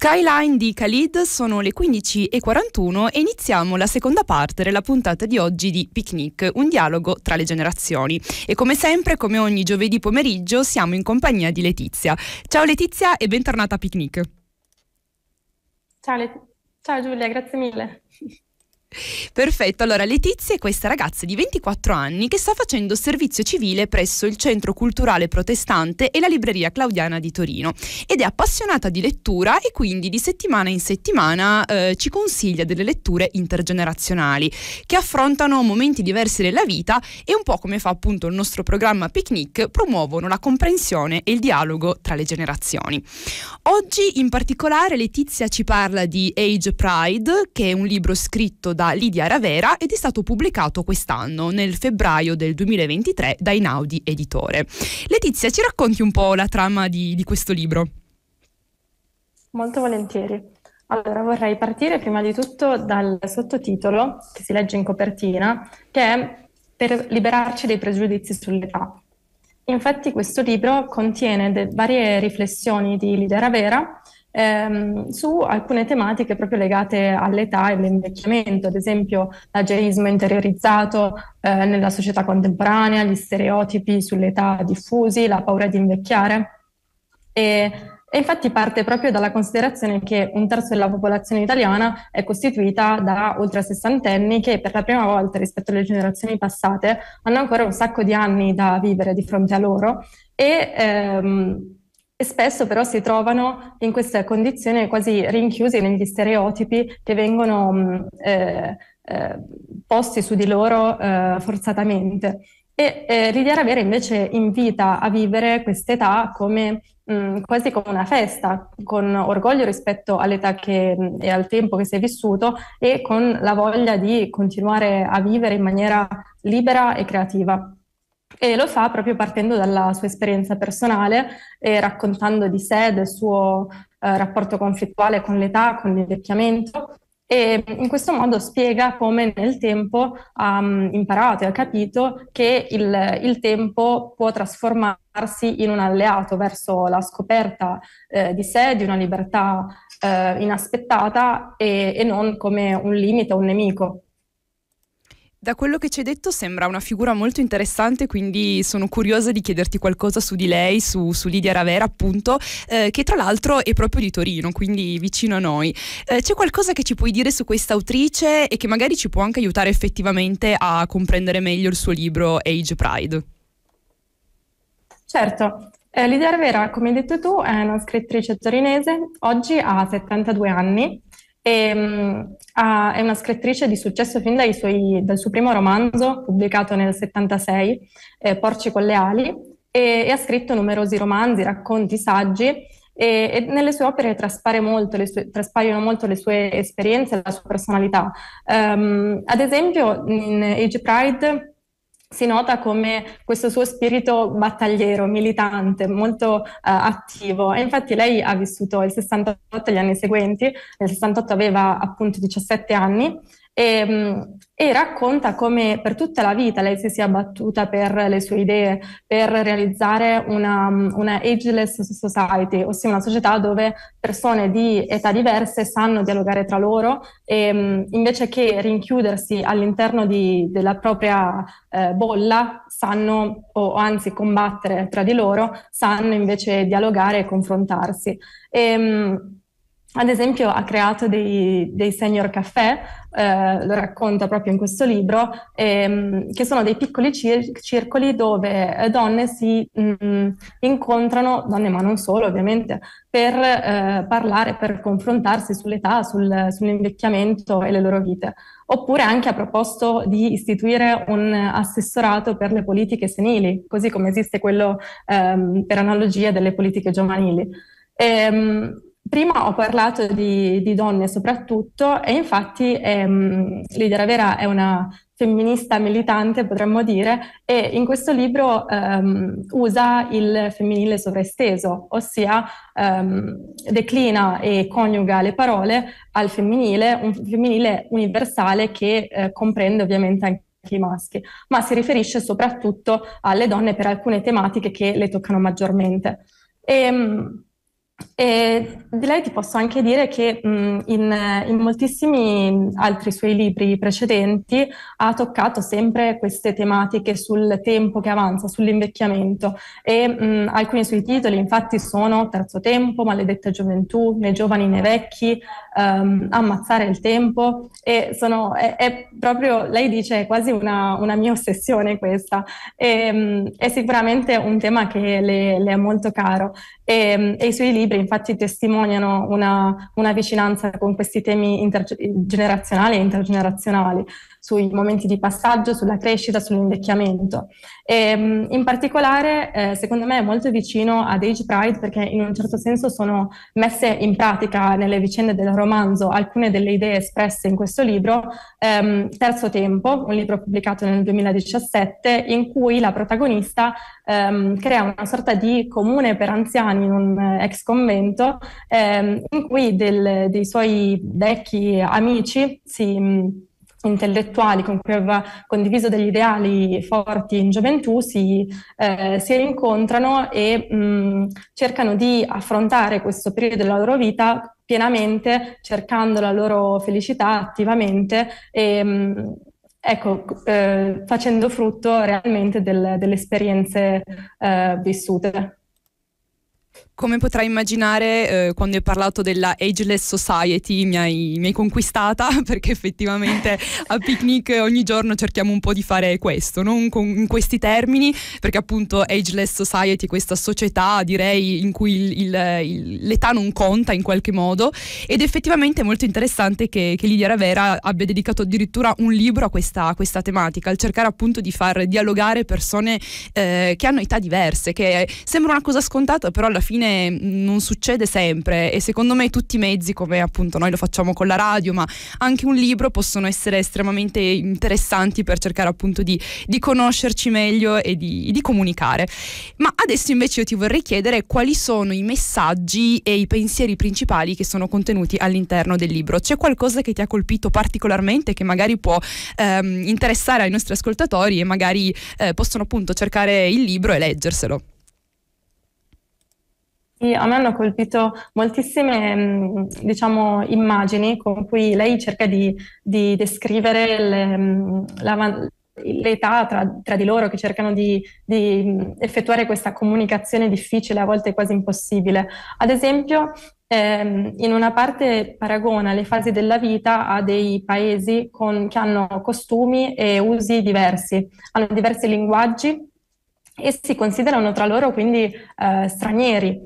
Skyline di Khalid sono le 15.41 e iniziamo la seconda parte della puntata di oggi di Picnic, un dialogo tra le generazioni. E come sempre, come ogni giovedì pomeriggio, siamo in compagnia di Letizia. Ciao Letizia e bentornata a Picnic. Ciao, Let- Ciao Giulia, grazie mille. Perfetto, allora Letizia è questa ragazza di 24 anni che sta facendo servizio civile presso il Centro Culturale Protestante e la Libreria Claudiana di Torino ed è appassionata di lettura e quindi di settimana in settimana eh, ci consiglia delle letture intergenerazionali che affrontano momenti diversi della vita e un po' come fa appunto il nostro programma Picnic promuovono la comprensione e il dialogo tra le generazioni. Oggi in particolare Letizia ci parla di Age Pride che è un libro scritto da Lidia Ravera ed è stato pubblicato quest'anno, nel febbraio del 2023, da Inaudi Editore. Letizia, ci racconti un po' la trama di, di questo libro? Molto volentieri. Allora, vorrei partire prima di tutto dal sottotitolo che si legge in copertina, che è Per liberarci dei pregiudizi sull'età. Infatti questo libro contiene de- varie riflessioni di Lidia Ravera ehm, su alcune tematiche proprio legate all'età e all'invecchiamento, ad esempio l'ageismo interiorizzato eh, nella società contemporanea, gli stereotipi sull'età diffusi, la paura di invecchiare. E, e infatti parte proprio dalla considerazione che un terzo della popolazione italiana è costituita da oltre sessantenni che per la prima volta rispetto alle generazioni passate hanno ancora un sacco di anni da vivere di fronte a loro e ehm, e spesso però si trovano in questa condizione quasi rinchiusi negli stereotipi che vengono mm, eh, eh, posti su di loro eh, forzatamente. E eh, l'idea era avere invece invita a vivere quest'età come mh, mm, quasi come una festa, con orgoglio rispetto all'età che, mm, e al tempo che si è vissuto e con la voglia di continuare a vivere in maniera libera e creativa e lo fa proprio partendo dalla sua esperienza personale e raccontando di sé, del suo eh, rapporto conflittuale con l'età, con l'invecchiamento e mm, in questo modo spiega come nel tempo ha um, imparato e ha capito che il, il, tempo può trasformarsi in un alleato verso la scoperta eh, di sé, di una libertà eh, inaspettata e, e non come un limite o un nemico. Da quello che ci hai detto sembra una figura molto interessante, quindi sono curiosa di chiederti qualcosa su di lei, su, su Lidia Ravera appunto, eh, che tra l'altro è proprio di Torino, quindi vicino a noi. Eh, c'è qualcosa che ci puoi dire su questa autrice e che magari ci può anche aiutare effettivamente a comprendere meglio il suo libro Age Pride? Certo, eh, Lidia Ravera, come hai detto tu, è una scrittrice torinese, oggi ha 72 anni e, um, ha, è una scrittrice di successo fin suoi, dal suo primo romanzo, pubblicato nel 76, eh, Porci con le ali, e, e, ha scritto numerosi romanzi, racconti, saggi, e, e nelle sue opere molto sue, traspaiono molto le sue esperienze, e la sua personalità. Um, ad esempio, in Age Pride si nota come questo suo spirito battagliero, militante, molto eh, attivo. E infatti lei ha vissuto il 68 e gli anni seguenti, nel 68 aveva appunto 17 anni e, ehm, e, racconta come per tutta la vita lei si sia battuta per le sue idee, per realizzare una, una ageless society, ossia una società dove persone di età diverse sanno dialogare tra loro e, ehm, invece che rinchiudersi all'interno di, della propria eh, bolla, sanno o anzi combattere tra di loro, sanno invece dialogare e confrontarsi. E, ehm, ad esempio ha creato dei, dei senior caffè, eh, lo racconta proprio in questo libro, ehm, che sono dei piccoli cir- circoli dove eh, donne si mh, mm, incontrano, donne ma non solo ovviamente, per eh, parlare, per confrontarsi sull'età, sul, sull'invecchiamento e le loro vite. Oppure anche ha proposto di istituire un assessorato per le politiche senili, così come esiste quello ehm, per analogia delle politiche giovanili. Ehm, Prima ho parlato di, di donne soprattutto e infatti ehm, Lidia Vera è una femminista militante, potremmo dire, e in questo libro ehm, usa il femminile sovraesteso, ossia ehm, declina e coniuga le parole al femminile, un femminile universale che eh, comprende ovviamente anche i maschi, ma si riferisce soprattutto alle donne per alcune tematiche che le toccano maggiormente. E, ehm, e di lei ti posso anche dire che mh, in, in, moltissimi altri suoi libri precedenti ha toccato sempre queste tematiche sul tempo che avanza, sull'invecchiamento e mh, alcuni suoi titoli infatti sono Terzo Tempo, Maledetta Gioventù, Né Giovani né Vecchi, um, Ammazzare il Tempo e sono, è, è, proprio, lei dice, è quasi una, una mia ossessione questa e, mh, è sicuramente un tema che le, le è molto caro e, e i suoi libri infatti testimoniano una, una vicinanza con questi temi intergenerazionali e intergenerazionali sui momenti di passaggio, sulla crescita, sull'invecchiamento. E, ehm, in particolare, eh, secondo me, è molto vicino ad Age Pride perché in un certo senso sono messe in pratica nelle vicende del romanzo alcune delle idee espresse in questo libro, ehm, Terzo Tempo, un libro pubblicato nel 2017, in cui la protagonista ehm, crea una sorta di comune per anziani in un eh, ex convento, ehm, in cui del, dei suoi vecchi amici si intellettuali con cui aveva condiviso degli ideali forti in gioventù si, eh, si rincontrano e mh, mm, cercano di affrontare questo periodo della loro vita pienamente, cercando la loro felicità attivamente e mh, mm, ecco, eh, facendo frutto realmente del, delle esperienze eh, vissute. Come potrai immaginare, eh, quando hai parlato della Ageless Society mi hai, mi hai conquistata perché effettivamente a Picnic ogni giorno cerchiamo un po' di fare questo, non con, in questi termini, perché appunto Ageless Society, questa società direi in cui il, il, il, l'età non conta in qualche modo ed effettivamente è molto interessante che, che Lidia Ravera abbia dedicato addirittura un libro a questa, a questa tematica, al cercare appunto di far dialogare persone eh, che hanno età diverse, che sembra una cosa scontata però alla fine fine non succede sempre e secondo me tutti i mezzi, come appunto noi lo facciamo con la radio, ma anche un libro, possono essere estremamente interessanti per cercare appunto di, di conoscerci meglio e di, di comunicare. Ma adesso invece io ti vorrei chiedere quali sono i messaggi e i pensieri principali che sono contenuti all'interno del libro. C'è qualcosa che ti ha colpito particolarmente che magari può ehm, interessare ai nostri ascoltatori e magari eh, possono appunto cercare il libro e leggerselo? Sì, a me hanno colpito moltissime, mm, diciamo, immagini con cui lei cerca di, di descrivere le, mm, la, l'età tra, tra, di loro che cercano di, di, mm, effettuare questa comunicazione difficile, a volte quasi impossibile. Ad esempio, ehm, in una parte paragona le fasi della vita a dei paesi con, che hanno costumi e usi diversi, hanno diversi linguaggi e si considerano tra loro quindi eh, stranieri.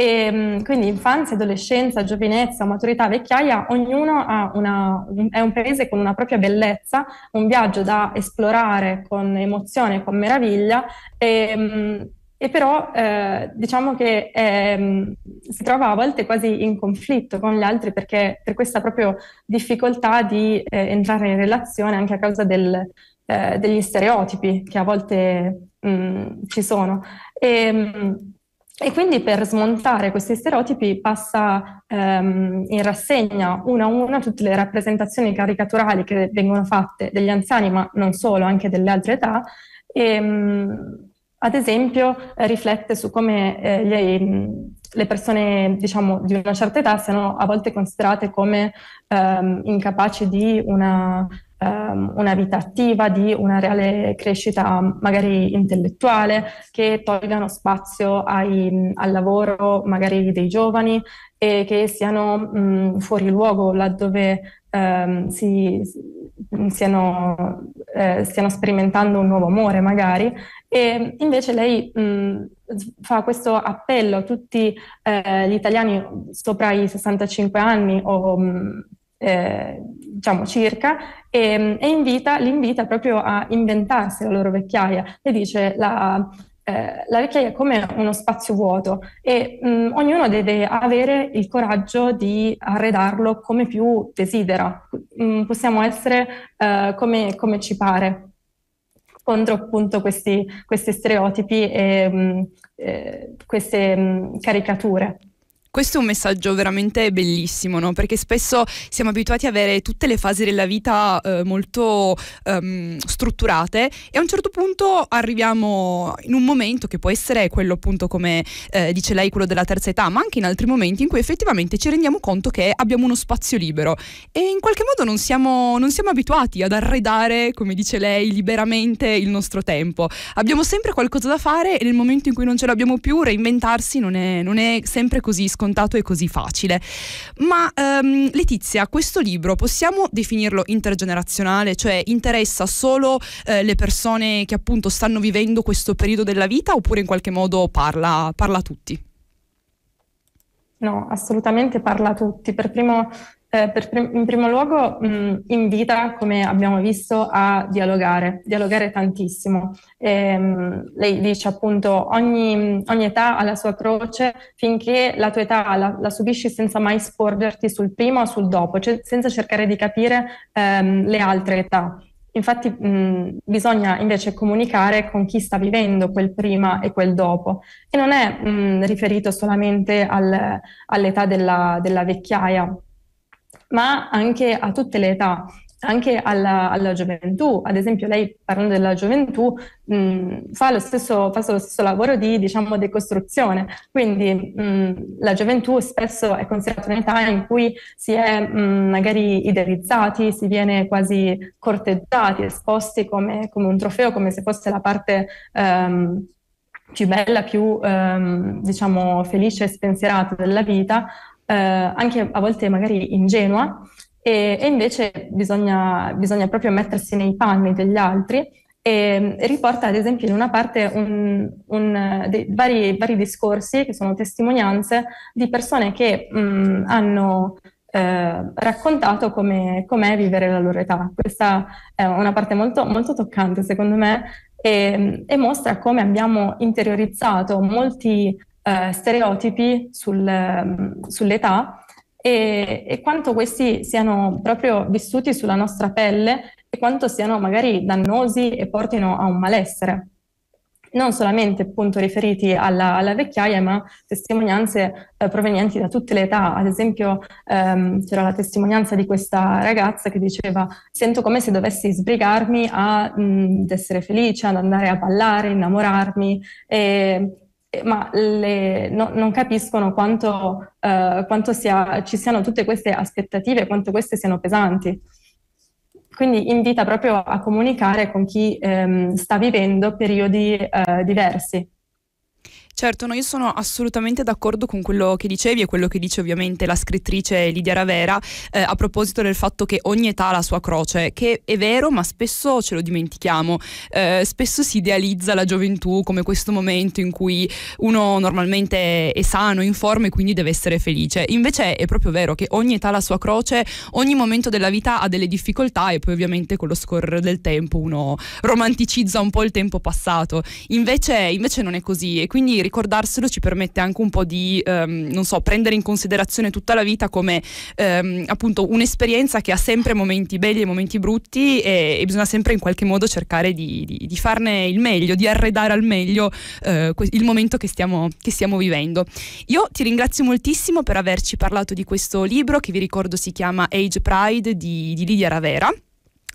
E, ehm, quindi infanzia, adolescenza, giovinezza, maturità, vecchiaia, ognuno una, è un paese con una propria bellezza, un viaggio da esplorare con emozione, con meraviglia. E, ehm, e però eh, diciamo che eh, si trova a volte quasi in conflitto con gli altri perché per questa proprio difficoltà di eh, entrare in relazione anche a causa del, eh, degli stereotipi che a volte mh, mm, ci sono. E, ehm, e quindi per smontare questi stereotipi passa ehm, in rassegna una a una tutte le rappresentazioni caricaturali che vengono fatte degli anziani, ma non solo, anche delle altre età. E, ehm, mh, ad esempio, eh, riflette su come eh, gli, le persone diciamo, di una certa età siano a volte considerate come ehm, incapaci di una um, una vita attiva, di una reale crescita magari intellettuale, che tolgano spazio ai, al lavoro magari dei giovani e che siano mh, mm, fuori luogo laddove ehm, si, siano, eh, stiano sperimentando un nuovo amore magari e invece lei mh, mm, fa questo appello a tutti eh, gli italiani sopra i 65 anni o mh, mm, eh, diciamo circa, e, e invita, li invita proprio a inventarsi la loro vecchiaia. E dice la, eh, la vecchiaia è come uno spazio vuoto e mh, mm, ognuno deve avere il coraggio di arredarlo come più desidera. Mh, mm, possiamo essere eh, come, come, ci pare contro appunto questi, questi stereotipi e mh, mm, eh, queste caricature. Questo è un messaggio veramente bellissimo, no? perché spesso siamo abituati ad avere tutte le fasi della vita eh, molto ehm, strutturate e a un certo punto arriviamo in un momento che può essere quello appunto come eh, dice lei, quello della terza età, ma anche in altri momenti in cui effettivamente ci rendiamo conto che abbiamo uno spazio libero e in qualche modo non siamo, non siamo abituati ad arredare, come dice lei, liberamente il nostro tempo. Abbiamo sempre qualcosa da fare e nel momento in cui non ce l'abbiamo più reinventarsi non è, non è sempre così scontato e così facile. Ma ehm, Letizia, questo libro possiamo definirlo intergenerazionale, cioè interessa solo eh, le persone che appunto stanno vivendo questo periodo della vita oppure in qualche modo parla, parla a tutti? No, assolutamente parla a tutti. Per primo eh, pr- in primo luogo mh, mm, invita, come abbiamo visto, a dialogare, dialogare tantissimo. E, ehm, mh, lei dice appunto ogni, ogni, età ha la sua croce finché la tua età la, la subisci senza mai sporgerti sul prima o sul dopo, cioè senza cercare di capire ehm, le altre età. Infatti mh, mm, bisogna invece comunicare con chi sta vivendo quel prima e quel dopo e non è mh, mm, riferito solamente al, all'età della, della vecchiaia, ma anche a tutte le età, anche alla, alla gioventù. Ad esempio, lei parlando della gioventù mh, fa, lo stesso, fa, lo stesso, lavoro di diciamo, decostruzione. Quindi mh, la gioventù spesso è considerata un'età in cui si è mh, magari idealizzati, si viene quasi corteggiati, esposti come, come, un trofeo, come se fosse la parte. Um, più bella, più um, diciamo felice e spensierata della vita, eh, anche a volte magari ingenua, e, e invece bisogna, bisogna, proprio mettersi nei panni degli altri e, e riporta ad esempio in una parte un, un, dei vari, vari, discorsi che sono testimonianze di persone che mh, mm, hanno eh, raccontato come, com'è vivere la loro età. Questa è una parte molto, molto toccante secondo me e, e mostra come abbiamo interiorizzato molti eh, stereotipi sul, ehm, sull'età e, e, quanto questi siano proprio vissuti sulla nostra pelle e quanto siano magari dannosi e portino a un malessere. Non solamente appunto riferiti alla, alla vecchiaia, ma testimonianze eh, provenienti da tutte le età. Ad esempio, ehm, c'era la testimonianza di questa ragazza che diceva: Sento come se dovessi sbrigarmi ad essere felice, ad andare a ballare, innamorarmi. E ma le, no, non capiscono quanto, eh, quanto sia, ci siano tutte queste aspettative, quanto queste siano pesanti. Quindi invita proprio a comunicare con chi ehm, sta vivendo periodi eh, diversi. Certo, no, io sono assolutamente d'accordo con quello che dicevi e quello che dice ovviamente la scrittrice Lidia Ravera eh, a proposito del fatto che ogni età ha la sua croce, che è vero ma spesso ce lo dimentichiamo, eh, spesso si idealizza la gioventù come questo momento in cui uno normalmente è sano, in forma e quindi deve essere felice, invece è proprio vero che ogni età ha la sua croce, ogni momento della vita ha delle difficoltà e poi ovviamente con lo scorrere del tempo uno romanticizza un po' il tempo passato, invece, invece non è così e quindi ricordarselo ci permette anche un po' di, ehm, non so, prendere in considerazione tutta la vita come ehm, appunto un'esperienza che ha sempre momenti belli e momenti brutti e, e bisogna sempre in qualche modo cercare di, di, di farne il meglio, di arredare al meglio eh, il momento che stiamo, che stiamo vivendo. Io ti ringrazio moltissimo per averci parlato di questo libro che vi ricordo si chiama Age Pride di, di Lidia Ravera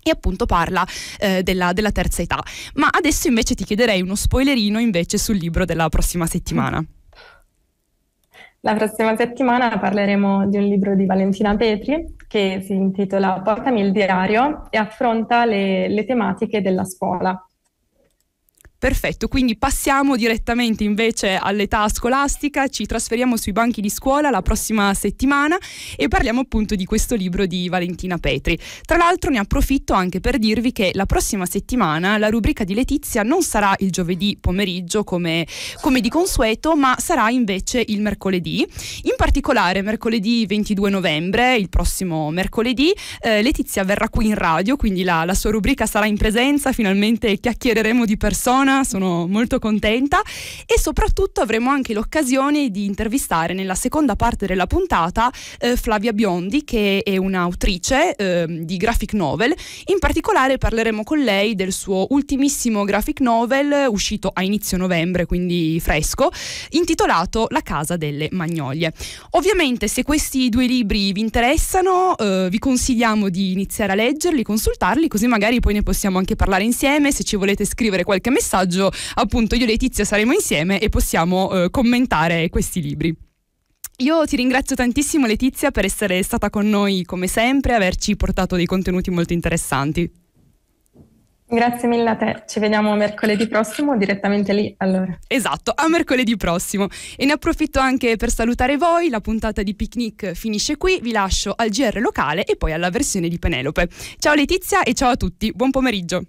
e appunto parla eh, della, della, terza età. Ma adesso invece ti chiederei uno spoilerino invece sul libro della prossima settimana. La prossima settimana parleremo di un libro di Valentina Petri che si intitola Portami il diario e affronta le, le tematiche della scuola. Perfetto, quindi passiamo direttamente invece all'età scolastica, ci trasferiamo sui banchi di scuola la prossima settimana e parliamo appunto di questo libro di Valentina Petri. Tra l'altro ne approfitto anche per dirvi che la prossima settimana la rubrica di Letizia non sarà il giovedì pomeriggio come, come di consueto, ma sarà invece il mercoledì. In particolare mercoledì 22 novembre, il prossimo mercoledì, eh, Letizia verrà qui in radio, quindi la, la sua rubrica sarà in presenza, finalmente chiacchiereremo di persona buona, sono molto contenta e soprattutto avremo anche l'occasione di intervistare nella seconda parte della puntata eh, Flavia Biondi che è un'autrice eh, di graphic novel, in particolare parleremo con lei del suo ultimissimo graphic novel uscito a inizio novembre, quindi fresco, intitolato La casa delle magnolie. Ovviamente se questi due libri vi interessano eh, vi consigliamo di iniziare a leggerli, consultarli, così magari poi ne possiamo anche parlare insieme se ci volete scrivere qualche messaggio messaggio, appunto io e Letizia saremo insieme e possiamo eh, commentare questi libri. Io ti ringrazio tantissimo Letizia per essere stata con noi come sempre e averci portato dei contenuti molto interessanti. Grazie mille a te, ci vediamo mercoledì prossimo direttamente lì allora. Esatto, a mercoledì prossimo. E ne approfitto anche per salutare voi, la puntata di Picnic finisce qui, vi lascio al GR locale e poi alla versione di Penelope. Ciao Letizia e ciao a tutti, buon pomeriggio.